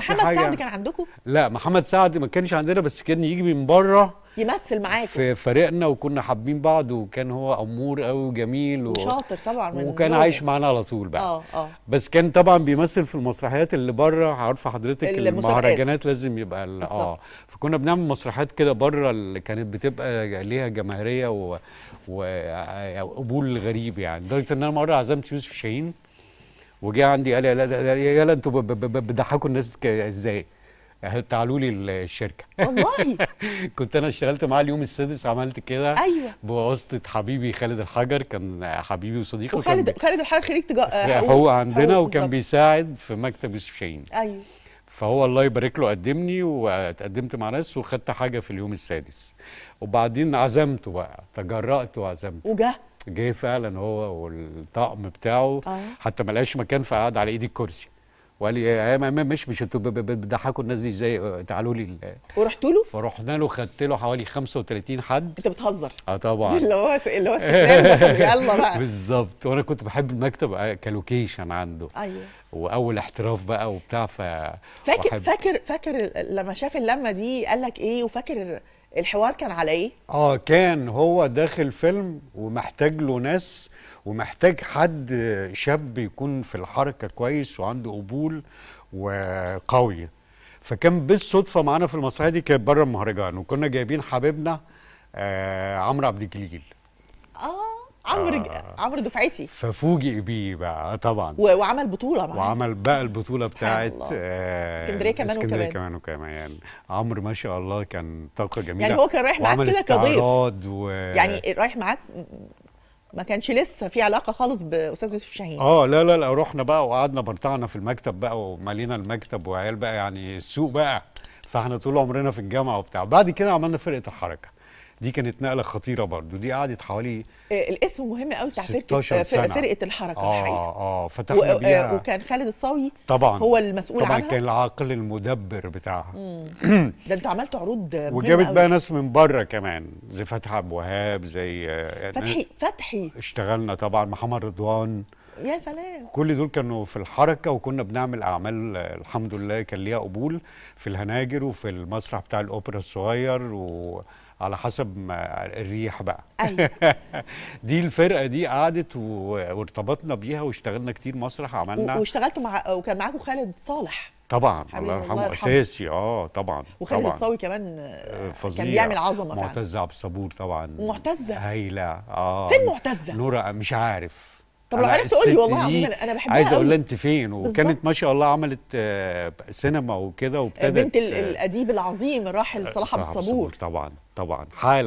محمد حاجة. سعد يعني. كان عندكم؟ لا محمد سعد ما كانش عندنا بس كان يجي من بره يمثل معاكم في فريقنا وكنا حابين بعض وكان هو امور قوي وجميل و... وشاطر طبعا من وكان دولة. عايش معانا على طول بقى اه اه بس كان طبعا بيمثل في المسرحيات اللي بره عارفه حضرتك المهرجانات لازم يبقى ال... اه فكنا بنعمل مسرحيات كده بره اللي كانت بتبقى ليها جماهيريه و... وقبول آه، غريب يعني لدرجه ان انا مره عزمت يوسف شاهين وجه عندي قال لي يلا انتوا بتضحكوا الناس ازاي؟ تعالوا لي الشركه والله كنت انا اشتغلت معاه اليوم السادس عملت كده ايوه بواسطه حبيبي خالد الحجر كان حبيبي وصديقي وخالد خالد الحجر خريج تجاره هو عندنا وكان بيساعد في مكتب يوسف شاهين ايوه فهو الله يبارك له قدمني واتقدمت مع ناس وخدت حاجه في اليوم السادس وبعدين عزمته بقى تجرأت وعزمته وجه جه فعلا هو والطقم بتاعه آه. حتى ما لقاش مكان فقعد على ايدي الكرسي وقال لي يا مش مش انتوا بتضحكوا الناس دي ازاي تعالوا لي ورحت له؟ فرحنا له خدت له حوالي 35 حد انت بتهزر اه طبعا اللي هو اللي هو يلا بقى بالظبط وانا كنت بحب المكتب آه، كلوكيشن عنده ايوه واول احتراف بقى وبتاع ف فاكر فاكر فاكر لما شاف اللمه دي قال لك ايه وفاكر الحوار كان على ايه؟ اه كان هو داخل فيلم ومحتاج له ناس ومحتاج حد شاب يكون في الحركه كويس وعنده قبول وقوي فكان بالصدفه معانا في المسرحيه دي كانت بره المهرجان وكنا جايبين حبيبنا آه عمرو عبد الجليل عمرو آه. عمرو دفعتي ففوجئ بيه بقى آه، طبعا وعمل بطوله معاه وعمل بقى البطوله بتاعت آه اسكندريه كمان اسكندريه كمان وكمان يعني عمرو ما شاء الله كان طاقه جميله يعني هو كان رايح معاك كده كضيف و... يعني رايح معاك ما كانش لسه في علاقه خالص باستاذ يوسف شاهين اه لا لا لا رحنا بقى وقعدنا برطعنا في المكتب بقى ومالينا المكتب وعيال بقى يعني السوق بقى فاحنا طول عمرنا في الجامعه وبتاع بعد كده عملنا فرقه الحركه دي كانت نقله خطيره برضو دي قعدت حوالي آه، الاسم مهم قوي بتاع آه، فرقه سنة. فرقه الحركه آه الحقيقه اه اه فتحنا و... آه، بيها وكان خالد الصاوي طبعا هو المسؤول طبعا عنها طبعا كان العاقل المدبر بتاعها ده انتوا عملتوا عروض وجابت بقى ناس من بره كمان زي فتحي عبد الوهاب زي فتحي فتحي اشتغلنا طبعا محمد رضوان يا سلام كل دول كانوا في الحركه وكنا بنعمل اعمال الحمد لله كان ليها قبول في الهناجر وفي المسرح بتاع الاوبرا الصغير و على حسب ما الريح بقى أيوة. دي الفرقه دي قعدت وارتبطنا بيها واشتغلنا كتير مسرح عملنا واشتغلتوا مع وكان معاكم خالد صالح طبعا الله يرحمه اساسي اه طبعا وخالد الصاوي كمان آه، فظيع كان بيعمل عظمه معتز عبد الصبور طبعا معتزه هايله اه فين معتزه نورا مش عارف طب لو عرفت قولي والله العظيم انا بحبها عايز اقول لها انت فين وكانت ما شاء الله عملت آه، سينما وكده وابتدت بنت الاديب العظيم الراحل آه، صلاح ابو صبور طبعا طبعا حاله